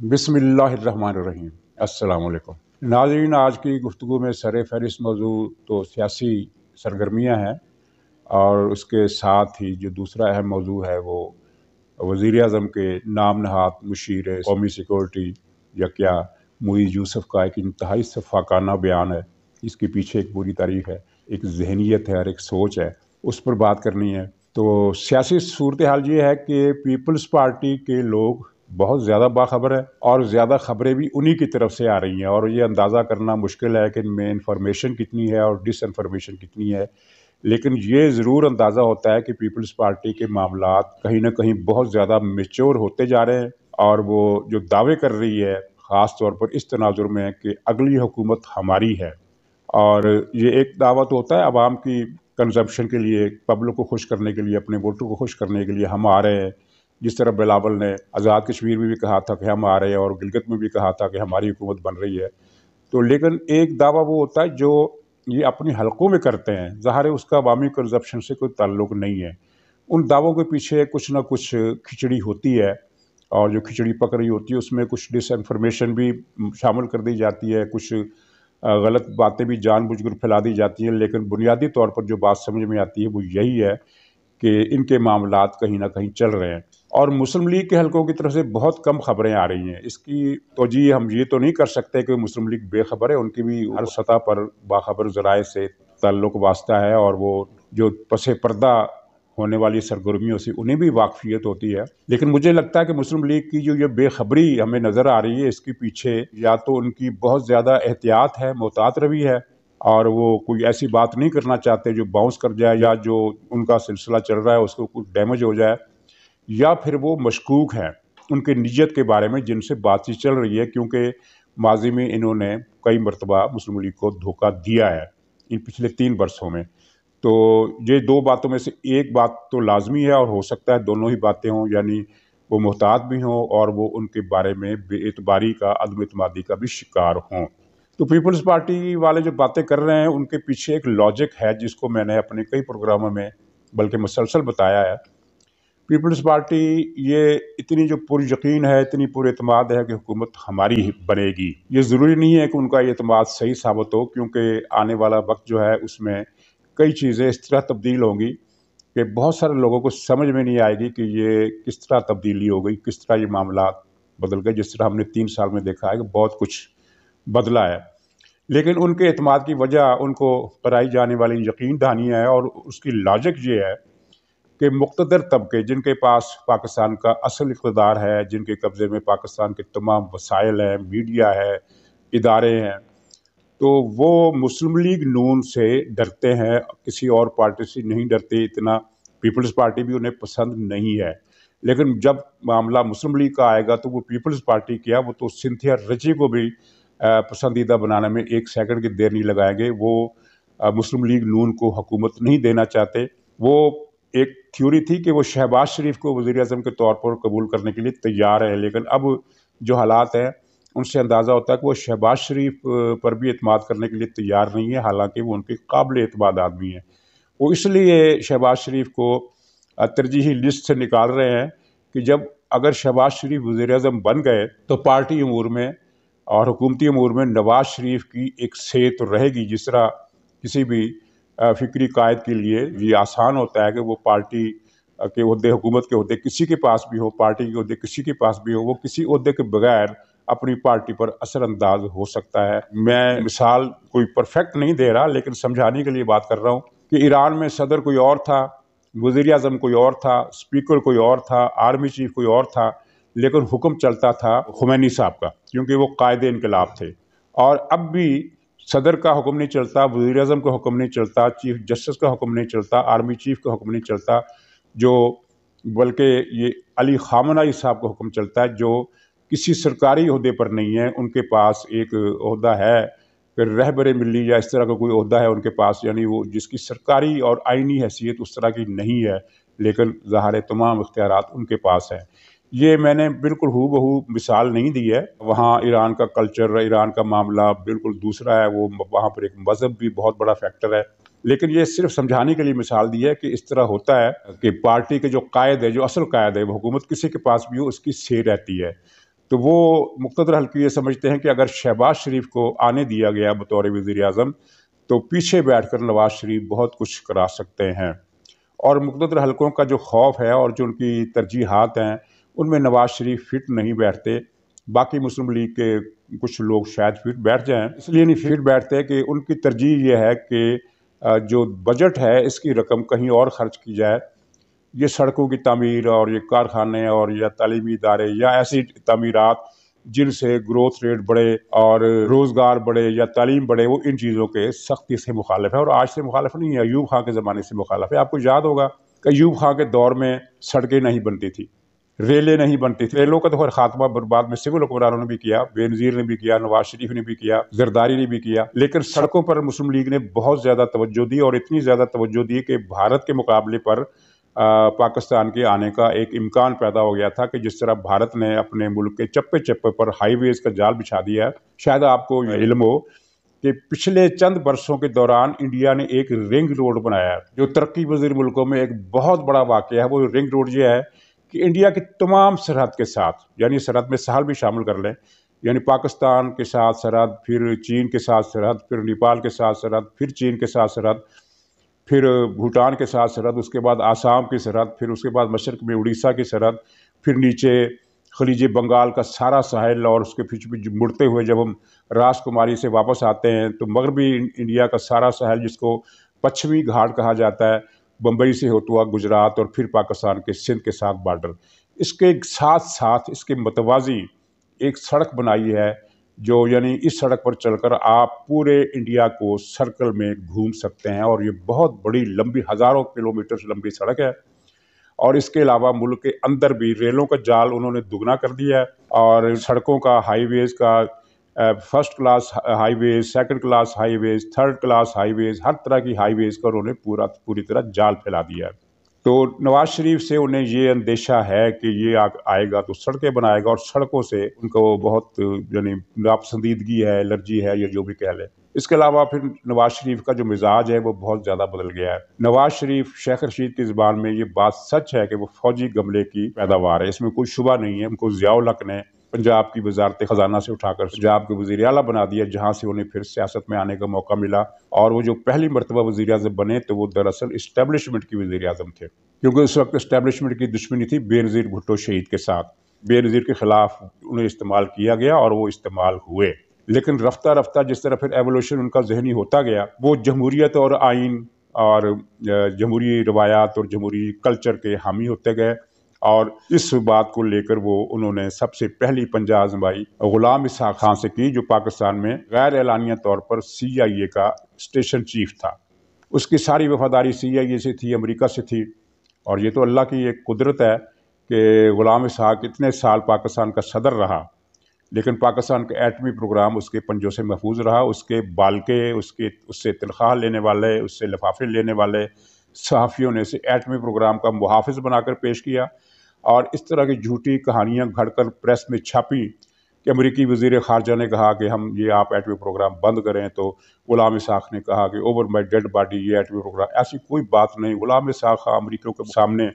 बसमीम अल्लाम नाजरीन आज की गुफ्तु में सर फहरिस मौजू तो सियासी सरगर्मियाँ हैं और उसके साथ ही जो दूसरा अहम मौजू है वो वज़ी अजम के नाम नहात मुशीर कौमी सिक्योरिटी या क्या मुई यूसफ़ का एक इंतहाई सफाकाना बयान है इसके पीछे एक बुरी तारीख है एक जहनीत है और एक सोच है उस पर बात करनी है तो सियासी सूरत हाल ये है कि पीपल्स पार्टी के लोग बहुत ज़्यादा बाखबर है और ज़्यादा ख़बरें भी उन्हीं की तरफ से आ रही हैं और ये अंदाज़ा करना मुश्किल है कि इनमें इंफॉर्मेशन कितनी है और डिसइंफॉर्मेशन कितनी है लेकिन ये ज़रूर अंदाज़ा होता है कि पीपल्स पार्टी के मामला कहीं ना कहीं बहुत ज़्यादा मेच्योर होते जा रहे हैं और वो जो दावे कर रही है ख़ास तौर पर इस तनाजुर में कि अगली हुकूमत हमारी है और ये एक दावा तो होता है आवाम की कंजप्शन के लिए पब्लिक को खुश करने के लिए अपने वोटों को खुश करने के लिए हम आ रहे हैं जिस तरह बिलावल ने आज़ाद कश्मीर में भी कहा था कि हम आ रहे हैं और गिलगत में भी कहा था कि हमारी हुकूमत बन रही है तो लेकिन एक दावा वो होता है जो ये अपने हलकों में करते हैं ज़ाहिर है उसका अवामी कंजप्शन से कोई ताल्लुक नहीं है उन दावों के पीछे कुछ ना कुछ खिचड़ी होती है और जो खिचड़ी पक रही होती है उसमें कुछ डिसइंफॉर्मेशन भी शामिल कर दी जाती है कुछ गलत बातें भी जानबूझकर फैला दी जाती हैं लेकिन बुनियादी तौर पर जो बात समझ में आती है वो यही है कि इनके मामला कहीं ना कहीं चल रहे हैं और मुस्लिम लीग के हलकों की तरफ से बहुत कम खबरें आ रही हैं इसकी तो जी हम ये तो नहीं कर सकते कि मुस्लिम लीग बेखबर है उनकी भी हर सतह पर बाखबर ज़राए से ताल्लुक वास्ता है और वो जो पसे पर्दा होने वाली सरगर्मियों से उन्हें भी वाकफियत होती है लेकिन मुझे लगता है कि मुस्लिम लीग की जो ये बेखबरी हमें नज़र आ रही है इसके पीछे या तो उनकी बहुत ज़्यादा एहतियात है मोहतात रवी है और वो कोई ऐसी बात नहीं करना चाहते जो बाउंस कर जाए या जो उनका सिलसिला चल रहा है उसको कुछ डैमेज हो जाए या फिर वो मशकूक हैं उनके नीयत के बारे में जिनसे बातचीत चल रही है क्योंकि माजी में इन्होंने कई मरतबा मुस्लिम लीग को धोखा दिया है इन पिछले तीन वर्षों में तो ये दो बातों में से एक बात तो लाजमी है और हो सकता है दोनों ही बातें हों यानी वो मोहतात भी हों और वो उनके बारे में बेतबारी का अदम अतमादी का भी शिकार हों तो पीपल्स पार्टी वाले जो बातें कर रहे हैं उनके पीछे एक लॉजिक है जिसको मैंने अपने कई प्रोग्रामों में बल्कि मुसलसल बताया है पीपल्स पार्टी ये इतनी जो पूरी यकीन है इतनी पूरे अतमाद है कि हुकूमत हमारी ही बनेगी ये ज़रूरी नहीं है कि उनका ये अतमाद सही साबित हो क्योंकि आने वाला वक्त जो है उसमें कई चीज़ें इस तरह तब्दील होंगी कि बहुत सारे लोगों को समझ में नहीं आएगी कि ये किस तरह तब्दीली हो गई किस तरह ये मामला बदल गए जिस तरह हमने तीन साल में देखा है कि बहुत कुछ बदला है लेकिन उनके अतमाद की वजह उनको पराई जाने वाली यकीन दहानियाँ है और उसकी लॉजिक ये है कि मुख्तर तबके जिनके पास पाकिस्तान का असल इकतदार है जिनके कब्ज़े में पाकिस्तान के तमाम वसाइल हैं मीडिया है इदारे हैं तो वो मुस्लिम लीग नून से डरते हैं किसी और पार्टी से नहीं डरते इतना पीपल्स पार्टी भी उन्हें पसंद नहीं है लेकिन जब मामला मुस्लिम लीग का आएगा तो वो पीपल्स पार्टी किया वो तो सिंथिया रजी को भी पसंदीदा बनाने में एक सेकंड की देर नहीं लगाएंगे वो मुस्लिम लीग नून को हुकूमत नहीं देना चाहते वो एक थ्योरी थी कि वो शहबाज शरीफ को वज़ी अजम के तौर पर कबूल करने के लिए तैयार है लेकिन अब जो हालात हैं उनसे अंदाज़ा होता है कि वो शहबाज शरीफ पर भी अतमाद करने के लिए तैयार नहीं है हालांकि वो उनके काबिल अतमाद आदमी हैं वो इसलिए शहबाज शरीफ को तरजीही लिस्ट से निकाल रहे हैं कि जब अगर शहबाज शरीफ वज़ी अजम बन गए तो पार्टी अमूर में और हुकूमती अमूर में नवाज शरीफ की एक सेहत रहेगी जिस तरह किसी भी फ़िक्री कायद के लिए ये आसान होता है कि वो पार्टी के अहदे हुकूमत के अहदे किसी के पास भी हो पार्टी के अहदे किसी के पास भी हो वो किसी अहदे के बगैर अपनी पार्टी पर असरअंदाज हो सकता है मैं मिसाल कोई परफेक्ट नहीं दे रहा लेकिन समझाने के लिए बात कर रहा हूँ कि ईरान में सदर कोई और था वज़ी अजम कोई और था स्पीकर कोई और था आर्मी चीफ कोई और था लेकिन हुक्म चलता था हुमैनी साहब का क्योंकि वो कायदे इनकलाब थे और अब भी सदर का हुक्म नहीं चलता वज़ी अजम का हुक्म नहीं चलता चीफ जस्टिस का हुक्म नहीं चलता आर्मी चीफ का हुक्म नहीं चलता जो बल्कि ये अली खामनाई साहब का हुक्म चलता है जो किसी सरकारी अहदे पर नहीं है उनके पास एक अहदा है फिर रहबर मिली या इस तरह का कोई अहदा है उनके पास यानी वो जिसकी सरकारी और आइनी हैसियत उस तरह की नहीं है लेकिन ज़ाहिर तमाम इख्तियार उनके पास हैं ये मैंने बिल्कुल हु बहू मिसाल नहीं दी है वहाँ ईरान का कल्चर ईरान का मामला बिल्कुल दूसरा है वो वहाँ पर एक मज़हब भी बहुत बड़ा फैक्टर है लेकिन ये सिर्फ समझाने के लिए मिसाल दी है कि इस तरह होता है कि पार्टी के जो कायद है जो असल कायद है वो हुकूमत किसी के पास भी हो उसकी से रहती है तो वो मुख्तर हल्के ये समझते हैं कि अगर शहबाज शरीफ को आने दिया गया बतौर वज़ी अजम तो पीछे बैठ कर नवाज शरीफ बहुत कुछ करा सकते हैं और मुख्तर हलकों का जो खौफ है और जो उनकी तरजीहत हैं उनमें नवाज शरीफ फिट नहीं बैठते बाकी मुस्लिम लीग के कुछ लोग शायद फिट बैठ जाएं इसलिए नहीं फिट बैठते कि उनकी तरजीह यह है कि जो बजट है इसकी रकम कहीं और खर्च की जाए ये सड़कों की तमीर और ये कारखाने और या तलीमी इदारे या ऐसी तमीरत जिनसे ग्रोथ रेट बढ़े और रोज़गार बढ़े या तालीम बढ़े वो इन चीज़ों के सख्ती से मुखालफ है और आज से मुखालफ नहीं है अयूब खां के ज़माने से मुखालफ है आपको याद होगा कि अयूब खां के दौर में सड़कें नहीं बनती थी रेलें नहीं बनती थी रेलों का तो खैर खात्मा बाद में सिविल हुक्मरानों ने भी किया बेनजीर ने भी किया नवाज शरीफ ने भी किया जरदारी ने भी किया लेकिन सड़कों पर मुस्लिम लीग ने बहुत ज़्यादा तवज्जो दी और इतनी ज़्यादा तवज्जो दी कि भारत के मुकाबले पर आ, पाकिस्तान के आने का एक इम्कान पैदा हो गया था कि जिस तरह भारत ने अपने मुल्क के चप्पे चप्पे पर हाईवेज़ का जाल बिछा दिया है शायद आपको हाँ। इल्म हो कि पिछले चंद वर्षों के दौरान इंडिया ने एक रिंग रोड बनाया है जो तरक्की पजीर मुल्कों में एक बहुत बड़ा वाक़ है वो रिंग रोड यह है कि इंडिया की तमाम सरहद के साथ यानी सरहद में साहल भी शामिल कर लें यानी पाकिस्तान के साथ सरहद फिर चीन के साथ सरहद फिर नेपाल के साथ सरहद फिर चीन के साथ सरहद फिर भूटान के साथ सरहद उसके बाद आसाम की सरहद फिर उसके बाद मशरक में उड़ीसा की सरहद फिर नीचे खलीज बंगाल का सारा साहिल और उसके पीछे मुड़ते हुए जब हम राजकुमारी से वापस आते हैं तो मगरबी इंडिया का सारा साहिल जिसको पश्चिमी घाट कहा जाता है बम्बई से होते तो हुआ गुजरात और फिर पाकिस्तान के सिंध के साथ बॉर्डर इसके साथ साथ इसके मतवाजी एक सड़क बनाई है जो यानी इस सड़क पर चलकर आप पूरे इंडिया को सर्कल में घूम सकते हैं और ये बहुत बड़ी लंबी हज़ारों किलोमीटर लंबी सड़क है और इसके अलावा मुल्क के अंदर भी रेलों का जाल उन्होंने दुगना कर दिया है और सड़कों का हाईवेज़ का first class highways second class highways third class highways हर तरह की हाईवेज का उन्होंने पूरा पूरी तरह जाल फैला दिया है तो नवाज शरीफ से उन्हें ये अंदेशा है कि ये आ, आएगा तो सड़कें बनाएगा और सड़कों से उनको बहुत यानी नापसंदीदगी है एलर्जी है या जो भी कह लें इसके अलावा फिर नवाज शरीफ का जो मिजाज है वो बहुत ज़्यादा बदल गया है नवाज शरीफ शेख रशीद की ज़बान में ये बात सच है कि वो फौजी गमले की पैदावार है इसमें कोई शुबा नहीं है उनको ज़ियाउल हक ने पंजाब की वजारत ख़जाना से उठाकर पंजाब के वजी अला बना दिया जहाँ से उन्हें फिर सियासत में आने का मौका मिला और वो जो पहली मरतबा वजी अजम बने तो वो दरअसल इस्टेबलिशमेंट की वजी अजम थे क्योंकि उस वक्त इस्टेबलिशमेंट की दुश्मनी थी बेनज़ीर भुट्टो शहीद के साथ बेनज़ीर के ख़िलाफ़ उन्हें इस्तेमाल किया गया और वो इस्तेमाल हुए लेकिन रफ्ता रफ्ता जिस तरह फिर एवोल्यूशन उनका जहनी होता गया वो जमहूरीत और आइन और जमहूरी रवायात और जमहूरी कल्चर के हामी होते गए और इस बात को लेकर वो उन्होंने सबसे पहली पंजा आजमाई गुलाम इसहा खां से की जो पाकिस्तान में गैर एलानिया तौर पर सी का स्टेशन चीफ था उसकी सारी वफादारी सी से थी अमरीका से थी और ये तो अल्लाह की एक कुदरत है कि ग़ुलाम इसहाक इतने साल पाकिस्तान का सदर रहा लेकिन पाकिस्तान का एटमी प्रोग्राम उसके पंजों से महफूज रहा उसके बालके उसके उससे तनख्वाह लेने वाले उससे लिफाफे लेने वाले सहाफ़ियों ने इसे एटमी प्रोग्राम का मुहाफ़ बनाकर पेश किया और इस तरह की झूठी कहानियाँ घड़ कर प्रेस में छापी कि अमरीकी वजीर खारजा ने कहा कि हम ये आप एटमी प्रोग्राम बंद करें तो गुलाम साख ने कहा कि ओवर माई डेड बॉडी ये एटमी प्रोग्राम ऐसी कोई बात नहीं गुलाम साख अमरीकियों के सामने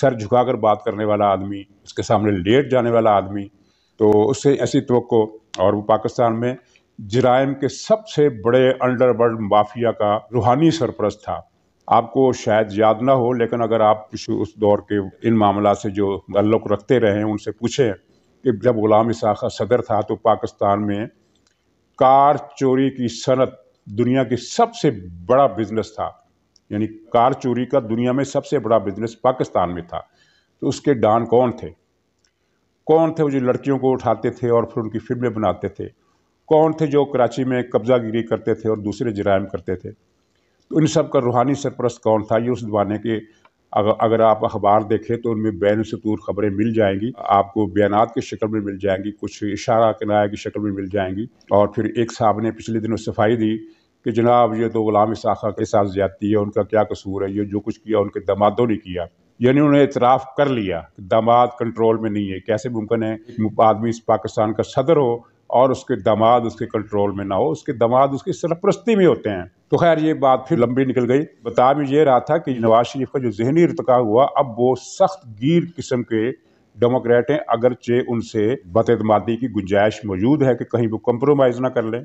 सर झुकाकर बात करने वाला आदमी उसके सामने लेट जाने वाला आदमी तो उससे ऐसी तो और वो पाकिस्तान में जराइम के सबसे बड़े अंडरवर्ल्ड माफिया का रूहानी सरपरस्त था आपको शायद याद ना हो लेकिन अगर आप कुछ उस दौर के इन मामला से जो ताल्लुक रखते रहे उनसे पूछें कि जब गुलाम इसाखा सदर था तो पाकिस्तान में कार चोरी की सनत दुनिया की सबसे बड़ा बिजनेस था यानी कार चोरी का दुनिया में सबसे बड़ा बिजनेस पाकिस्तान में था तो उसके डान कौन थे कौन थे वो जो लड़कियों को उठाते थे और फिर उनकी फिल्में बनाते थे कौन थे जो कराची में कब्ज़ागिरी करते थे और दूसरे जराइम करते थे इन सब का रूहानी सरपरस्त कौन था ये उस ज़माने के अगर आप अखबार देखें तो उनमें बैन सतूर ख़बरें मिल जाएंगी आपको बयानात की शक्ल में मिल जाएंगी कुछ इशारा किनाया की शक्ल में मिल जाएंगी और फिर एक साहब ने पिछले दिनों सफाई दी कि जनाब ये तो ग़ुलाम इसाखा के साथ ज्यादती है उनका क्या कसूर है ये जो कुछ किया उनके दमादों ने किया यानी उन्होंने इतराफ़ कर लिया दामाद कंट्रोल में नहीं है कैसे मुमकिन है आदमी इस पाकिस्तान का सदर हो और उसके दामाद उसके कंट्रोल में ना हो उसके दामाद उसकी सरप्रस्ती में होते हैं तो खैर ये बात फिर लंबी निकल गई बता में ये रहा था कि नवाज शरीफ का जो जहनी इरतका हुआ अब वो सख्त गिर किस्म के डेमोक्रेट हैं अगरचे उनसे बतमादी की गुंजाइश मौजूद है कि कहीं वो कंप्रोमाइज़ ना कर लें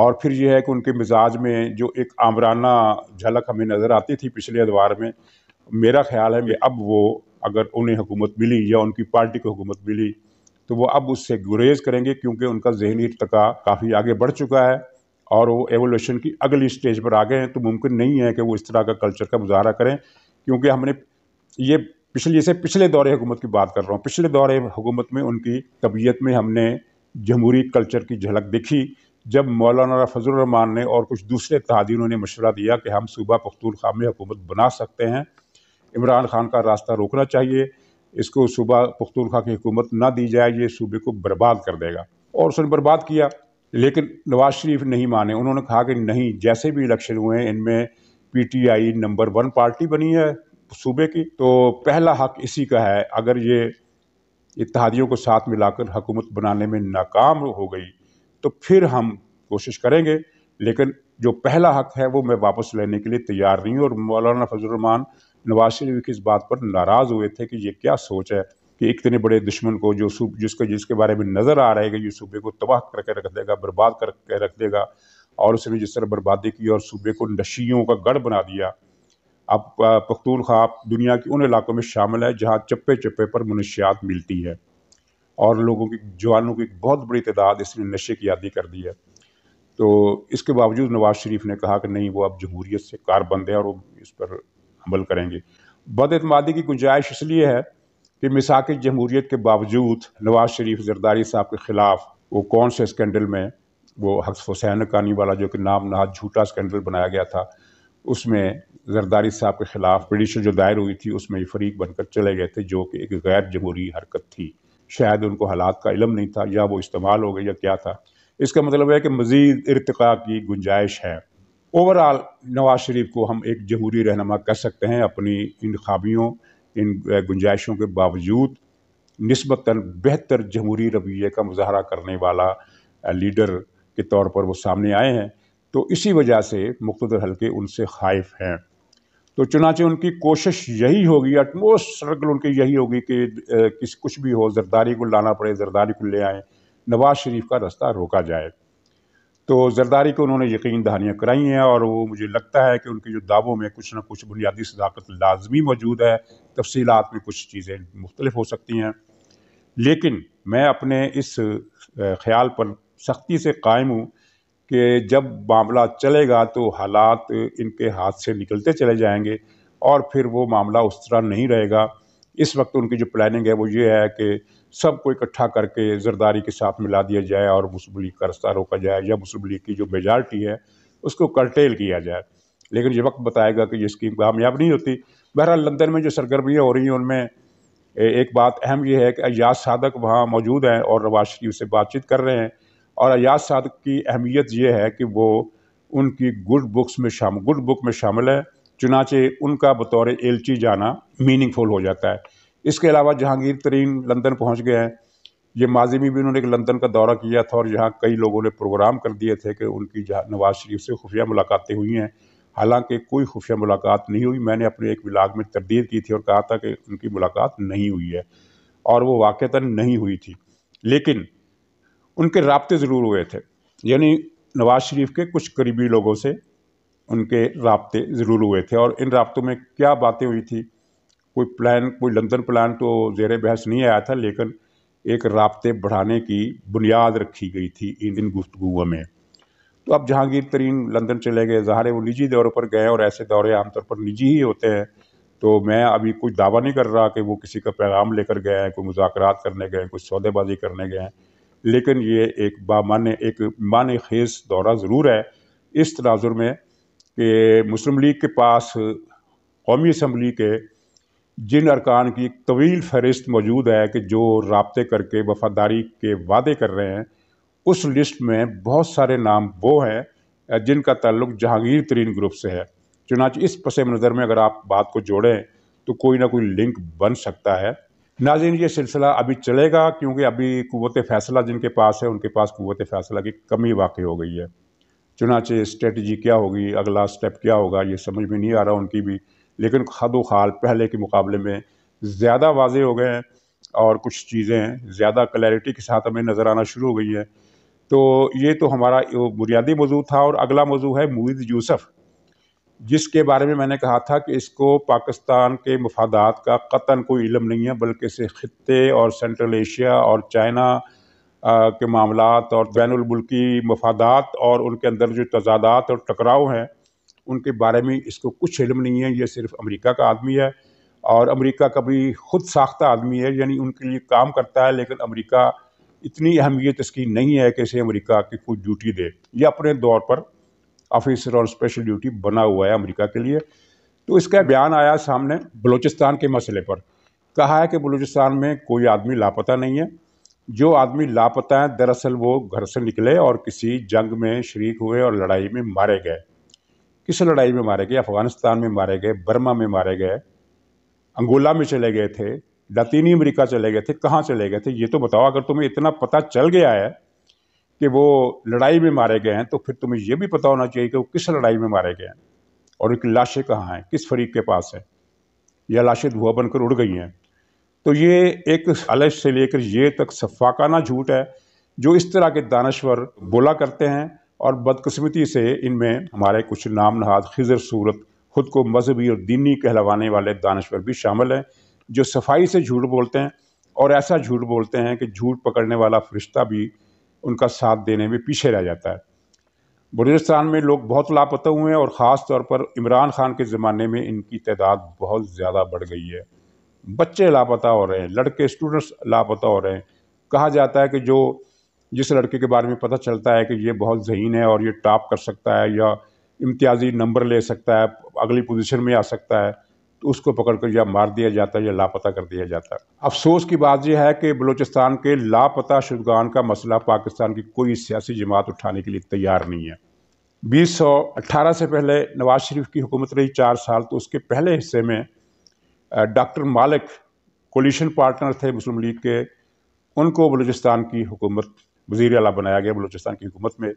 और फिर यह है कि उनके मिजाज में जो एक आमराना झलक हमें नज़र आती थी पिछले अदवार में मेरा ख्याल है कि अब वो अगर उन्हें हुकूमत मिली या उनकी पार्टी को हुकूमत मिली तो वो अब उससे गुरेज करेंगे क्योंकि उनका जहनी इरतका काफ़ी आगे बढ़ चुका है और वो एवोल्यूशन की अगली स्टेज पर आ गए हैं तो मुमकिन नहीं है कि वो इस तरह का कल्चर का मुजाहरा करें क्योंकि हमने ये पिछले से पिछले दौरे हुकूमत की बात कर रहा हूँ पिछले दौरे हुकूमत में उनकी तबीयत में हमने जमहूरी कल्चर की झलक देखी जब मौलाना फजलरहमान ने और कुछ दूसरे तहदीनों ने मशवरा दिया कि हम सूबा पख्तूनख्वा में हुकूमत बना सकते हैं इमरान खान का रास्ता रोकना चाहिए इसको सूबा पख्तूनखा की हुकूमत ना दी जाए ये सूबे को बर्बाद कर देगा और उसने बर्बाद किया लेकिन नवाज शरीफ नहीं माने उन्होंने कहा कि नहीं जैसे भी इलेक्शन हुए हैं इनमें पीटीआई नंबर वन पार्टी बनी है सूबे की तो पहला हक इसी का है अगर ये इतिहादियों को साथ मिलाकर हुकूमत बनाने में नाकाम हो गई तो फिर हम कोशिश करेंगे लेकिन जो पहला हक है वो मैं वापस लेने के लिए तैयार नहीं हूँ और मौलाना फजलरहमान नवाज शरीफ इस बात पर नाराज़ हुए थे कि ये क्या सोच है कि इतने बड़े दुश्मन को जो सूब जिसके जिसके बारे में नज़र आ रहा है कि ये सूबे को तबाह करके रख देगा बर्बाद करके रख देगा और उसने जिस तरह बर्बादी की और सूबे को नशियों का गढ़ बना दिया अब पख्तूनख्वा दुनिया के उन इलाकों में शामिल है जहाँ चप्पे चप्पे पर मनुष्यात मिलती है और लोगों की जवानों की बहुत बड़ी तादाद इसने नशे की आदि कर दी है तो इसके बावजूद नवाज शरीफ ने कहा कि नहीं वो अब जमहूरीत से कारबंद है और वो इस पर अमल करेंगे बदअतमादी की गुंजाइश इसलिए है कि मिसाक जमहूरीत के बावजूद नवाज शरीफ जरदारी साहब के ख़िलाफ़ वो कौन से स्कैंडल में वो हक्स हुसैन कानी वाला जो कि नाम नहाद झूठा स्कैंडल बनाया गया था उसमें जरदारी साहब के ख़िलाफ़ पिटिशन जो दायर हुई थी उसमें फरीक बनकर चले गए थे जो कि एक गैर जमहूरी हरकत थी शायद उनको हालात का इलम नहीं था या वो इस्तेमाल हो गया या क्या था इसका मतलब है कि मज़ीद इरतका की गुंजाइश है ओवरऑल नवाज शरीफ को हम एक जहूरी रहनमा कर सकते हैं अपनी इन खामियों इन गुंजाइशों के बावजूद नस्बता बेहतर जमहूरी रवैये का मुजाहरा करने वाला लीडर के तौर पर वो सामने आए हैं तो इसी वजह से मुख्तर हल्के उनसे खाइफ हैं तो चुनाचे उनकी कोशिश यही होगी अटमोस्ट स्ट्रगल उनकी यही होगी कि किस कुछ भी हो जरदारी को लाना पड़े जरदारी को ले आए नवाज शरीफ का रास्ता रोका जाए तो जरदारी को उन्होंने यकीन दहानियाँ कराई हैं और वो मुझे लगता है कि उनके जो दावों में कुछ ना कुछ बुनियादी सदाकत लाजमी मौजूद है तफसीलात में कुछ चीज़ें मुख्तलिफ हो सकती हैं लेकिन मैं अपने इस ख्याल पर सख्ती से कायम हूँ कि जब मामला चलेगा तो हालात इनके हाथ से निकलते चले जाएंगे और फिर वो मामला उस तरह नहीं रहेगा इस वक्त उनकी जो प्लानिंग है वो ये है कि सबको इकट्ठा करके जरदारी के साथ मिला दिया जाए और मुस्लिम लीग का रास्ता रोका जाए या मुस्लिम लीग की जो मेजार्टी है उसको कर्टेल किया जाए लेकिन ये वक्त बताएगा कि ये स्कीम कामयाब नहीं होती बहरहाल लंदन में जो सरगर्मियाँ हो रही हैं उनमें एक बात अहम यह है कि अयाज सादक वहाँ मौजूद हैं और नवाज शरीफ से बातचीत कर रहे हैं और अयाज सादक की अहमियत ये है कि वो उनकी गुड बुक्स में शामिल गुड बुक में शामिल है चुनाचे उनका बतौर एलची जाना मीनिंगफुल हो जाता है इसके अलावा जहांगीर तरीन लंदन पहुँच गए हैं ये माजी में भी उन्होंने लंदन का दौरा किया था और यहाँ कई लोगों ने प्रोग्राम कर दिए थे कि उनकी नवाज शरीफ से खुफिया मुलाकातें हुई हैं हालांकि कोई खुफिया मुलाकात नहीं हुई मैंने अपने एक विलाग में तरदीद की थी और कहा था कि उनकी मुलाकात नहीं हुई है और वो वाक़ता नहीं हुई थी लेकिन उनके रबते ज़रूर हुए थे यानी नवाज शरीफ के कुछ करीबी लोगों से उनके रबते ज़रूर हुए थे और इन रबतों में क्या बातें हुई थी कोई प्लान कोई लंदन प्लान तो जेर बहस नहीं आया था लेकिन एक रबते बढ़ाने की बुनियाद रखी गई थी इन इन गुफ्तगुओं में तो अब जहांगीर तरीन लंदन चले गए जहाँ वो निजी दौरे पर गए और ऐसे दौरे आमतौर पर निजी ही होते हैं तो मैं अभी कोई दावा नहीं कर रहा कि वो किसी का पैगाम लेकर गए हैं कोई मुजाकर करने गए हैं कोई सौदेबाजी करने गए हैं लेकिन ये एक बामान एक मान खेज़ दौरा ज़रूर है इस तनाजुर में कि मुस्लिम लीग के पास कौमी असम्बली के जिन अरकान की एक तवील फहरिस्त मौजूद है कि जो रबते करके वफादारी के वादे कर रहे हैं उस लिस्ट में बहुत सारे नाम वो हैं जिनका ताल्लुक जहांगीर तरीन ग्रुप से है चुनाच इस पस मंज़र में अगर आप बात को जोड़ें तो कोई ना कोई लिंक बन सकता है नाजिन ये सिलसिला अभी चलेगा क्योंकि अभी कुत फ़ैसला जिनके पास है उनके पास कुत फ़ैसला की कमी वाकई हो गई है चुनाच स्ट्रेटजी क्या होगी अगला स्टेप क्या होगा ये समझ में नहीं आ रहा उनकी भी लेकिन खद खाल पहले के मुकाबले में ज़्यादा वाजे हो गए हैं और कुछ चीज़ें ज़्यादा क्लैरिटी के साथ हमें नज़र आना शुरू हो गई हैं तो ये तो हमारा बुनियादी मौजू था और अगला मौजू है मुईद यूसफ जिसके बारे में मैंने कहा था कि इसको पाकिस्तान के मफादात का कतन कोई इलम नहीं है बल्कि इसे ख़त्े और सेंट्रल एशिया और चाइना के मामला और बैन मफादात और उनके अंदर जो तजादात और टकराव हैं उनके बारे में इसको कुछ इलम नहीं है ये सिर्फ अमेरिका का आदमी है और अमेरिका का भी खुद साख्ता आदमी है यानी उनके लिए काम करता है लेकिन अमेरिका इतनी अहमियत इसकी नहीं है कि इसे अमरीका की कोई ड्यूटी दे ये अपने दौर पर ऑफिसर और स्पेशल ड्यूटी बना हुआ है अमरीका के लिए तो इसका बयान आया सामने बलूचिस्तान के मसले पर कहा है कि बलूचिस्तान में कोई आदमी लापता नहीं है जो आदमी लापता है दरअसल वो घर से निकले और किसी जंग में शरीक हुए और लड़ाई में मारे गए किस लड़ाई में मारे गए अफगानिस्तान में मारे गए बर्मा में मारे गए अंगोला में चले गए थे लतीनी अमेरिका चले गए थे कहाँ चले गए थे ये तो बताओ अगर तुम्हें इतना पता चल गया है कि वो लड़ाई में मारे गए हैं तो फिर तुम्हें यह भी पता होना चाहिए कि वो किस लड़ाई में मारे गए हैं और उनकी लाशें कहाँ हैं किस फरीक के पास है या लाशें धुआं बनकर उड़ गई हैं तो ये एक अलग से लेकर ये तक सफाकाना झूठ है जो इस तरह के दानश्वर बोला करते हैं और बदकस्मती से इनमें हमारे कुछ नाम नहाद खजर सूरत खुद को मजहबी और दीनी कहलवाने वाले दानश्वर भी शामिल हैं जो सफाई से झूठ बोलते हैं और ऐसा झूठ बोलते हैं कि झूठ पकड़ने वाला फरिश्ता भी उनका साथ देने में पीछे रह जाता है बलूचिस्तान में लोग बहुत लापता हुए हैं और ख़ास तौर पर इमरान खान के ज़माने में इनकी तादाद बहुत ज़्यादा बढ़ गई है बच्चे लापता हो रहे हैं लड़के स्टूडेंट्स लापता हो रहे हैं कहा जाता है कि जो जिस लड़के के बारे में पता चलता है कि ये बहुत जहीन है और ये टॉप कर सकता है या इम्तियाजी नंबर ले सकता है अगली पोजीशन में आ सकता है तो उसको पकड़ कर या मार दिया जाता है या लापता कर दिया जाता है अफसोस की बात यह है कि बलूचिस्तान के लापता शुदगान का मसला पाकिस्तान की कोई सियासी जमात उठाने के लिए तैयार नहीं है बीस सौ अट्ठारह से पहले नवाज शरीफ की हुकूमत रही चार साल तो उसके पहले हिस्से में डॉक्टर मालिक कोलिशन पार्टनर थे मुस्लिम लीग के उनको बलूचिस्तान की हुकूमत वजीर अला बनाया गया बलूचिस्तान की हुकूमत में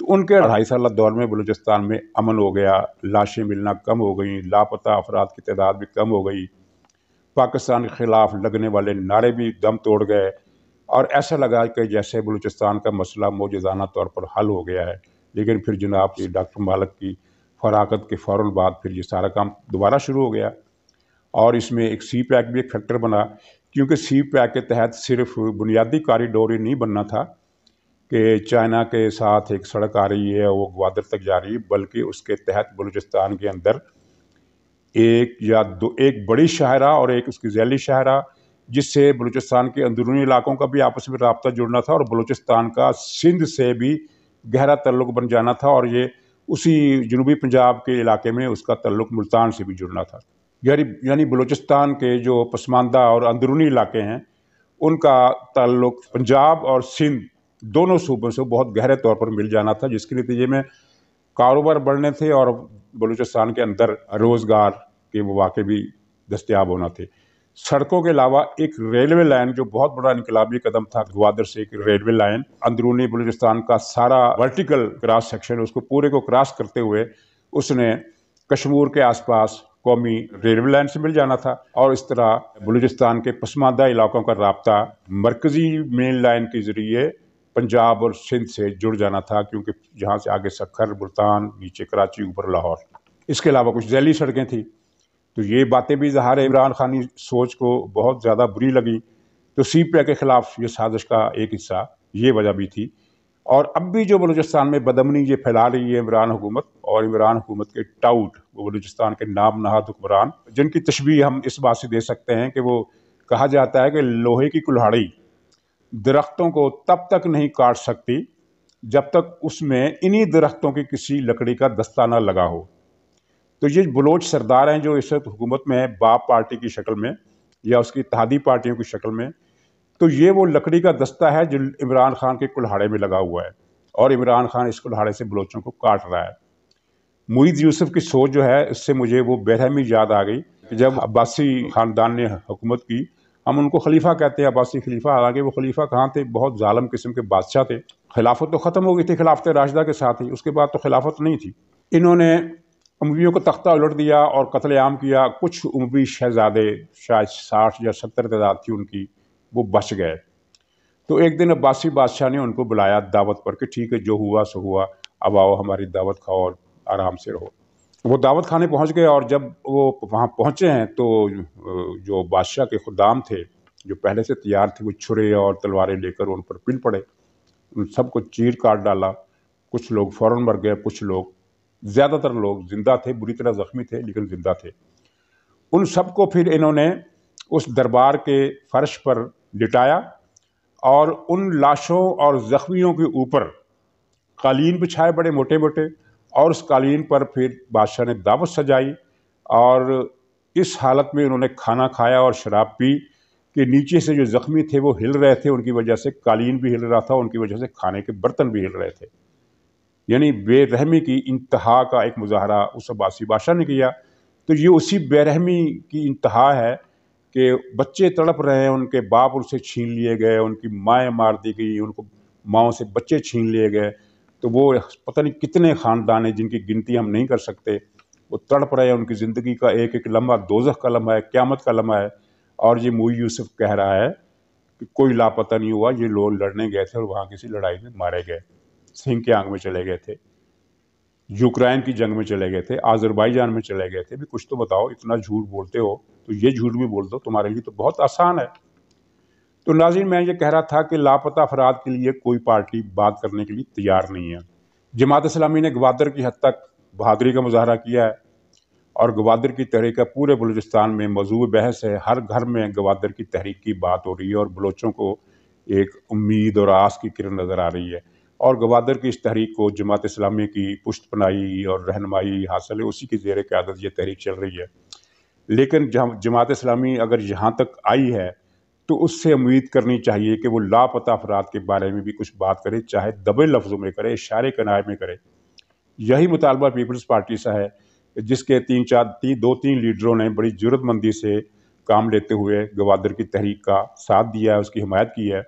तो उनके अढ़ाई हाँ। साल दौर में बलूचिस्तान में अमन हो गया लाशें मिलना कम हो गई लापता अफराद की तादाद भी कम हो गई पाकिस्तान के ख़िलाफ़ लगने वाले नारे भी दम तोड़ गए और ऐसा लगा कि जैसे बलूचिस्तान का मसला मौजाना तौर पर हल हो गया है लेकिन फिर जनाब की डॉक्टर मालक की फराकत के फ़ौर बाद फिर ये सारा काम दोबारा शुरू हो गया और इसमें एक सी पैक भी एक फैक्टर बना क्योंकि सी पैक के तहत सिर्फ बुनियादी कॉरिडोर ही नहीं बनना था कि चाइना के साथ एक सड़क आ रही है वो ग्वादर तक जा रही है बल्कि उसके तहत बलूचिस्तान के अंदर एक या दो एक बड़ी शाहरा और एक उसकी जैली शाहरा जिससे बलूचिस्तान के अंदरूनी इलाकों का भी आपस में रबता जुड़ना था और बलूचिस्तान का सिंध से भी गहरा तल्लुक बन जाना था और ये उसी जनूबी पंजाब के इलाके में उसका तल्लुक मुल्तान से भी जुड़ना था यानी यानी बलूचिस्तान के जो पसमानदा और अंदरूनी इलाके हैं उनका ताल्लुक पंजाब और सिंध दोनों सूबों से बहुत गहरे तौर पर मिल जाना था जिसके नतीजे में कारोबार बढ़ने थे और बलूचिस्तान के अंदर रोज़गार के मौाक़े भी दस्तियाब होना थे सड़कों के अलावा एक रेलवे लाइन जो बहुत बड़ा इनकलाबी कदम था ग्वादर से एक रेलवे लाइन अंदरूनी बलूचिस्तान का सारा वर्टिकल क्रॉस सेक्शन उसको पूरे को क्रॉस करते हुए उसने कश्मीर के आसपास कौमी रेलवे लाइन से मिल जाना था और इस तरह बलूचिस्तान के पसमानदा इलाकों का रबता मरकजी मेन लाइन के ज़रिए पंजाब और सिंध से जुड़ जाना था क्योंकि जहाँ से आगे सखर मुल्तान नीचे कराची ऊपर लाहौर इसके अलावा कुछ जैली सड़कें थी तो ये बातें भी जहार इमरान खानी सोच को बहुत ज़्यादा बुरी लगी तो सी पी आई के ख़िलाफ़ ये साजिश का एक हिस्सा ये वजह भी थी और अब भी जो बलूचिस्तान में बदमनी ये फैला रही है इमरान हुकूमत और इमरान हुकूमत के टाउट वो बलूचिस्तान के नाम नहाद हुक्मरान जिनकी तशबी हम इस बात से दे सकते हैं कि वो कहा जाता है कि लोहे की कुल्हाड़ी दरख्तों को तब तक नहीं काट सकती जब तक उसमें इन्हीं दरख्तों की किसी लकड़ी का दस्ता ना लगा हो तो ये बलोच सरदार हैं जो इस वक्त हुकूमत में है बाप पार्टी की शक्ल में या उसकी इतिहादी पार्टियों की शक्ल में तो ये वो लकड़ी का दस्ता है जो इमरान खान के कुल्हाड़े में लगा हुआ है और इमरान खान इस कुल्हाड़े से बलोचों को काट रहा है मुईद यूसुफ की सोच जो है इससे मुझे वो बेरहमी याद आ गई कि जब अब्बासी ख़ानदान ने हुकूमत की हम उनको खलीफा कहते हैं अब्बासी खलीफा हालांकि वो खलीफा कहाँ थे बहुत ालम किस्म के बादशाह थे खिलाफत तो ख़त्म हो गई थी खिलाफत राशदा के साथ ही उसके बाद तो खिलाफत नहीं थी इन्होंने उमवियों को तख्ता उलट दिया और कत्लेआम किया कुछ उमवी शहजादे शायद साठ या सत्तर तादाद थी उनकी वो बच गए तो एक दिन अब्बासी बादशाह ने उनको बुलाया दावत पर कि ठीक है जो हुआ सो हुआ अब आओ हमारी दावत खाओ और आराम से रहो वो दावत खाने पहुंच गए और जब वो वहाँ पहुँचे हैं तो जो बादशाह के खुदाम थे जो पहले से तैयार थे वो छुरे और तलवारें लेकर उन पर पिल पड़े उन सबको चीर काट डाला कुछ लोग फ़ौरन मर गए कुछ लोग ज़्यादातर लोग ज़िंदा थे बुरी तरह ज़ख्मी थे लेकिन ज़िंदा थे उन सबको फिर इन्होंने उस दरबार के फर्श पर लिटाया और उन लाशों और ज़ख्मियों के ऊपर कालीन बिछाए बड़े मोटे मोटे और उस कालीन पर फिर बादशाह ने दावत सजाई और इस हालत में उन्होंने खाना खाया और शराब पी कि नीचे से जो ज़ख्मी थे वो हिल रहे थे उनकी वजह से कालीन भी हिल रहा था उनकी वजह से खाने के बर्तन भी हिल रहे थे यानी बेरहमी की इंतहा का एक मुजाहरा उस अब्बासी बादशाह ने किया तो ये उसी बेरहमी की इंतहा है कि बच्चे तड़प रहे हैं उनके बाप उनसे छीन लिए गए उनकी माएँ मार दी गई उनको माओ से बच्चे छीन लिए गए तो वो पता नहीं कितने ख़ानदान हैं जिनकी गिनती हम नहीं कर सकते वो तड़प रहे हैं उनकी ज़िंदगी का एक एक लम्बा दोजह का लम्हा है क्यामत का लम्हा है और ये मोई यूसुफ कह रहा है कि कोई लापता नहीं हुआ ये लोग लड़ने गए थे और वहाँ किसी लड़ाई में मारे गए सिंह के आँख में चले गए थे यूक्रेन की जंग में चले गए थे आज़रबाईजान में चले गए थे भी कुछ तो बताओ इतना झूठ बोलते हो तो ये झूठ भी बोल दो तुम्हारे लिए तो बहुत आसान है तो नाजिन मैं ये कह रहा था कि लापता अफराद के लिए कोई पार्टी बात करने के लिए तैयार नहीं है जमात इस्लामी ने गवादर की हद तक बहादरी का मुजाहरा किया है और गवादर की तहरीक पूरे बलूचिस्तान में मौजू बहस है हर घर में गवादर की तहरीक की बात हो रही है और बलोचों को एक उम्मीद और आस की किरण नज़र आ रही है और गवादर की इस तहरीक को जमात इस्लामी की पुश्त पनाई और रहनमाई हासिल है उसी की जेर क्यादत यह तहरीक चल रही है लेकिन जमात इस्लामी अगर यहाँ तक आई है तो उससे उम्मीद करनी चाहिए कि वो लापता अफराद के बारे में भी कुछ बात करे चाहे दबे लफ्ज़ों में करे इशारे कनारे में करे यही मुतालबा पीपल्स पार्टी से है जिसके तीन चार तीन दो तीन लीडरों ने बड़ी जरूरतमंदी से काम लेते हुए गवादर की तहरीक का साथ दिया है उसकी हमायत की है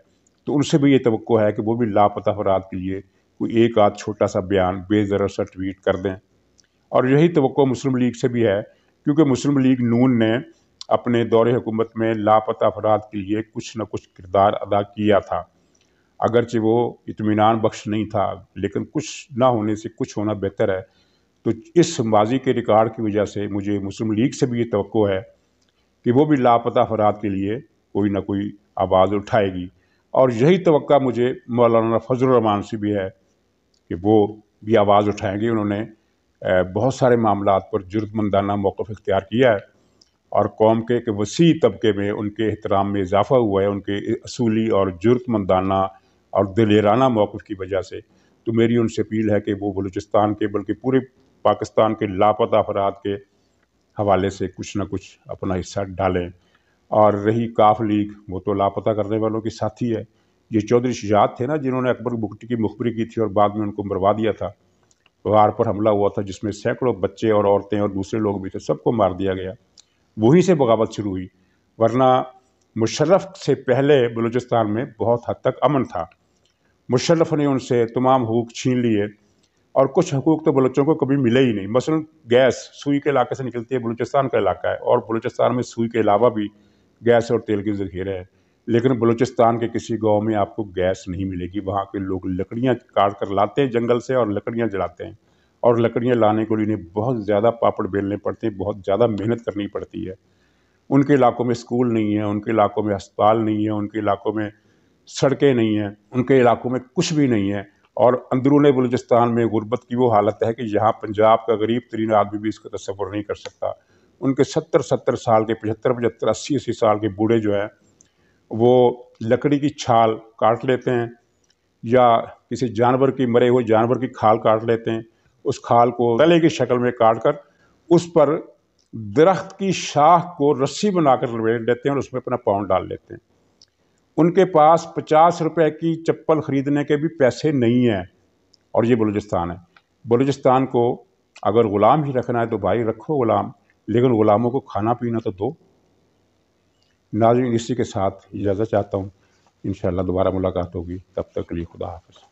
तो उनसे भी ये तो है कि वो भी लापता अफराद के लिए कोई एक आध छोटा सा बयान बेजर सा ट्वीट कर दें और यही तो मुस्लिम लीग से भी है क्योंकि मुस्लिम लीग नून ने अपने दौरे हुकूमत में लापता अफराद के लिए कुछ न कुछ किरदार अदा किया था अगरचे वो इतमान बख्श नहीं था लेकिन कुछ ना होने से कुछ होना बेहतर है तो इस माजी के रिकॉर्ड की वजह से मुझे मुस्लिम लीग से भी ये तो है कि वो भी लापता अफराद के लिए कोई ना कोई आवाज़ उठाएगी और यही तो मुझे मौलाना फजलरहमान से भी है कि वो भी आवाज़ उठाएंगे उन्होंने बहुत सारे मामला पर जरूरतमंदाना मौक़ अख्तियार किया है और कौम के एक वसी तबके में उनके एहतराम में इजाफ़ा हुआ है उनके असूली और जरूरतमंदाना और दिलेराना मौक़ की वजह से तो मेरी उनसे अपील है कि वो बलूचिस्तान के बल्कि पूरे पाकिस्तान के लापता अफराद के हवाले से कुछ ना कुछ अपना हिस्सा डालें और रही काफ लीग वो तो लापता करने वालों के साथी है ये चौधरी शिजात थे ना जिन्होंने अकबर बुगटी की मुखबरी की थी और बाद में उनको मरवा दिया था वार पर हमला हुआ था जिसमें सैकड़ों बच्चे और औरतें और दूसरे लोग भी थे सबको मार दिया गया वहीं से बगावत शुरू हुई वरना मुशर्रफ से पहले बलूचिस्तान में बहुत हद तक अमन था मुशर्रफ ने उनसे तमाम हकूक़ छीन लिए और कुछ हकूक़ तो बलोचों को कभी मिले ही नहीं मसल गैस सुई के इलाके से निकलती है बलूचिस्तान का इलाका है और बलूचिस्तान में सुई के अलावा भी गैस और तेल के जखीरे हैं लेकिन बलूचिस्तान के किसी गांव में आपको गैस नहीं मिलेगी वहाँ के लोग लकड़ियाँ काट कर लाते हैं जंगल से और लकड़ियाँ जलाते हैं और लकड़ियाँ लाने के लिए बहुत ज़्यादा पापड़ बेलने पड़ते हैं बहुत ज़्यादा मेहनत करनी पड़ती है उनके इलाकों में स्कूल नहीं है उनके इलाकों में अस्पताल नहीं है उनके इलाकों में सड़कें नहीं हैं उनके इलाकों में कुछ भी नहीं है और अंदरून बलूचिस्तान में गुर्बत की वो हालत है कि यहाँ पंजाब का गरीब तरीन आदमी भी इसका तस्वर नहीं कर सकता उनके सत्तर सत्तर साल के पचहत्तर पचहत्तर अस्सी अस्सी साल के बूढ़े जो हैं वो लकड़ी की छाल काट लेते हैं या किसी जानवर की मरे हुए जानवर की खाल काट लेते हैं उस खाल को गले की शक्ल में काट कर उस पर दरख्त की शाख को रस्सी बनाकर लपेट लेते हैं और उसमें अपना पाँव डाल लेते हैं उनके पास पचास रुपए की चप्पल ख़रीदने के भी पैसे नहीं हैं और ये बलूचिस्तान है बलूचिस्तान को अगर ग़ुलाम ही रखना है तो भाई रखो ग़ुलाम लेकिन ग़ुलामों को खाना पीना तो दो नाजिन इसी के साथ इजाज़त चाहता हूँ इन दोबारा मुलाकात होगी तब तक के लिए खुदा हाफ़